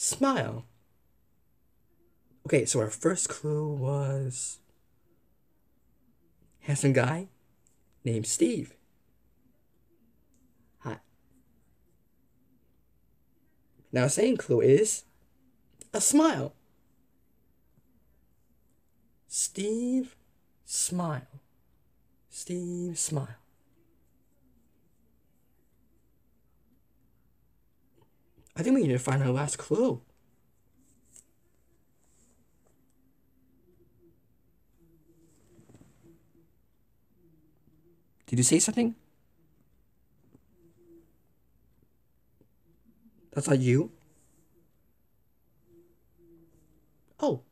Smile. Okay, so our first clue was handsome guy named Steve. Hot. Now, second clue is a smile. Steve, smile. Steve, smile. I think we need to find our last clue. Did you say something? That's not you? Oh,